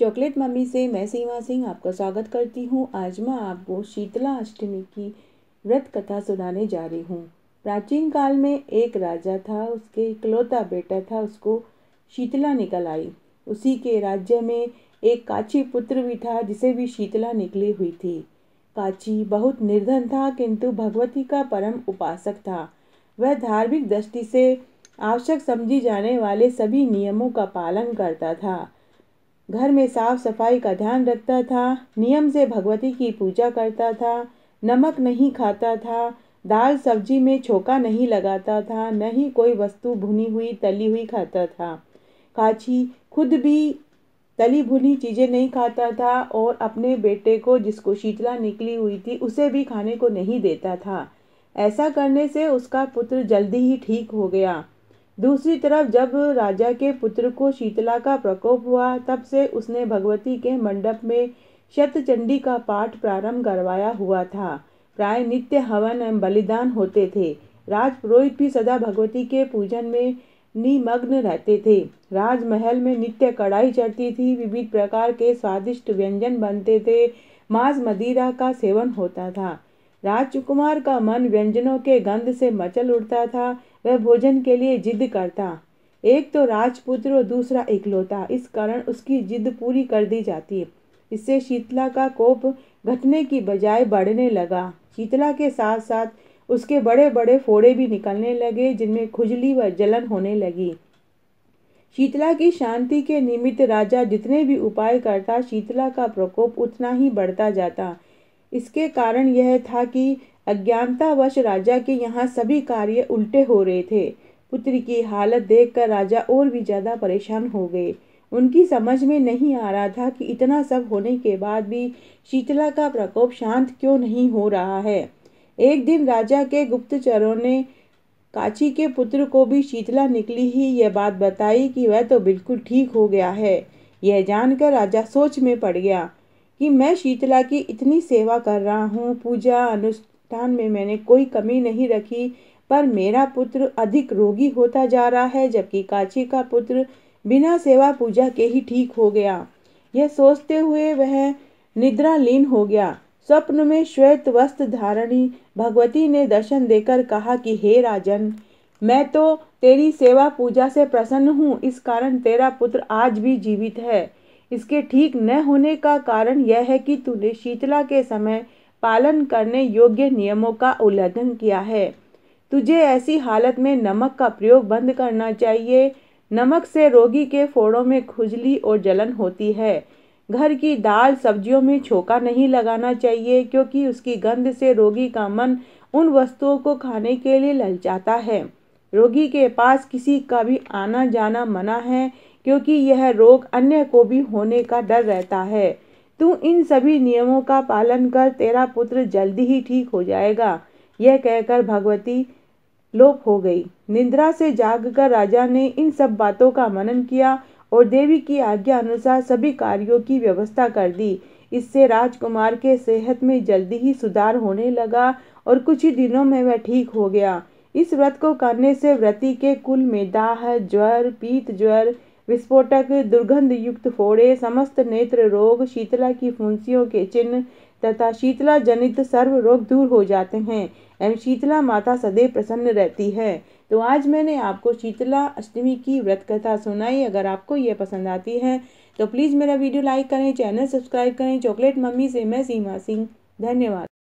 chocolate mummy से मैं सीमा सिंह आपका स्वागत करती हूँ आज मैं आपको शीतला अष्टमी की व्रत कथा सुनाने जा रही हूँ प्राचीन काल में एक राजा था उसके इकलौता बेटा था उसको शीतला निकल आई उसी के राज्य में एक काची पुत्र भी था जिसे भी शीतला निकली हुई थी काची बहुत निर्धन था किंतु भगवती का परम उपासक था वह धार्मिक दृष्टि से आवश्यक समझी जाने वाले सभी नियमों का पालन करता था घर में साफ सफाई का ध्यान रखता था नियम से भगवती की पूजा करता था नमक नहीं खाता था दाल सब्जी में छोका नहीं लगाता था न ही कोई वस्तु भुनी हुई तली हुई खाता था काची खुद भी तली भुनी चीज़ें नहीं खाता था और अपने बेटे को जिसको शीतला निकली हुई थी उसे भी खाने को नहीं देता था ऐसा करने से उसका पुत्र जल्दी ही ठीक हो गया दूसरी तरफ जब राजा के पुत्र को शीतला का प्रकोप हुआ तब से उसने भगवती के मंडप में शतचंडी का पाठ प्रारंभ करवाया हुआ था प्राय नित्य हवन एवं बलिदान होते थे राजपुरोहित भी सदा भगवती के पूजन में निमग्न रहते थे राजमहल में नित्य कढ़ाई चढ़ती थी विविध प्रकार के स्वादिष्ट व्यंजन बनते थे मांस मदिरा का सेवन होता था राजकुमार का मन व्यंजनों के गंध से मचल उठता था वह भोजन के लिए जिद करता एक तो राजपुत्र और दूसरा इकलौता इस कारण उसकी जिद पूरी कर दी जाती इससे शीतला का कोप घटने की बजाय बढ़ने लगा शीतला के साथ साथ उसके बड़े बड़े फोड़े भी निकलने लगे जिनमें खुजली व जलन होने लगी शीतला की शांति के निमित्त राजा जितने भी उपाय करता शीतला का प्रकोप उतना ही बढ़ता जाता इसके कारण यह था कि अज्ञानतावश राजा के यहाँ सभी कार्य उल्टे हो रहे थे पुत्र की हालत देखकर राजा और भी ज़्यादा परेशान हो गए उनकी समझ में नहीं आ रहा था कि इतना सब होने के बाद भी शीतला का प्रकोप शांत क्यों नहीं हो रहा है एक दिन राजा के गुप्तचरों ने काची के पुत्र को भी शीतला निकली ही यह बात बताई कि वह तो बिल्कुल ठीक हो गया है यह जानकर राजा सोच में पड़ गया कि मैं शीतला की इतनी सेवा कर रहा हूँ पूजा अनुष्ठ स्थान में मैंने कोई कमी नहीं रखी पर मेरा पुत्र अधिक रोगी होता जा रहा है जबकि काची का पुत्र बिना सेवा पूजा के ही ठीक हो गया यह सोचते हुए वह निद्रालीन हो गया स्वप्न में श्वेत वस्त्र धारणी भगवती ने दर्शन देकर कहा कि हे राजन मैं तो तेरी सेवा पूजा से प्रसन्न हूँ इस कारण तेरा पुत्र आज भी जीवित है इसके ठीक न होने का कारण यह है कि तूने शीतला के समय पालन करने योग्य नियमों का उल्लंघन किया है तुझे ऐसी हालत में नमक का प्रयोग बंद करना चाहिए नमक से रोगी के फोड़ों में खुजली और जलन होती है घर की दाल सब्जियों में छोका नहीं लगाना चाहिए क्योंकि उसकी गंध से रोगी का मन उन वस्तुओं को खाने के लिए ललचाता है रोगी के पास किसी का भी आना जाना मना है क्योंकि यह रोग अन्य को भी होने का डर रहता है तू इन सभी नियमों का पालन कर तेरा पुत्र जल्दी ही ठीक हो जाएगा यह कहकर भगवती लोप हो गई निंद्रा से जागकर राजा ने इन सब बातों का मनन किया और देवी की आज्ञा अनुसार सभी कार्यों की व्यवस्था कर दी इससे राजकुमार के सेहत में जल्दी ही सुधार होने लगा और कुछ ही दिनों में वह ठीक हो गया इस व्रत को करने से व्रती के कुल में दाह ज्वर पीत ज्वर विस्फोटक दुर्गंध युक्त फोड़े समस्त नेत्र रोग शीतला की फुंसियों के चिन्ह तथा शीतला जनित सर्व रोग दूर हो जाते हैं एवं शीतला माता सदैव प्रसन्न रहती है तो आज मैंने आपको शीतला अष्टमी की व्रत कथा सुनाई अगर आपको यह पसंद आती है तो प्लीज़ मेरा वीडियो लाइक करें चैनल सब्सक्राइब करें चॉकलेट मम्मी से मैं सीमा सिंह धन्यवाद